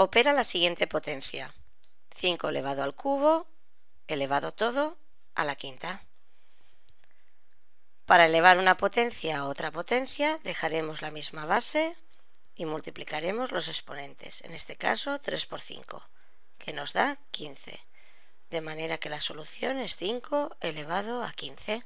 opera la siguiente potencia. 5 elevado al cubo, elevado todo a la quinta. Para elevar una potencia a otra potencia, dejaremos la misma base y multiplicaremos los exponentes, en este caso 3 por 5, que nos da 15, de manera que la solución es 5 elevado a 15.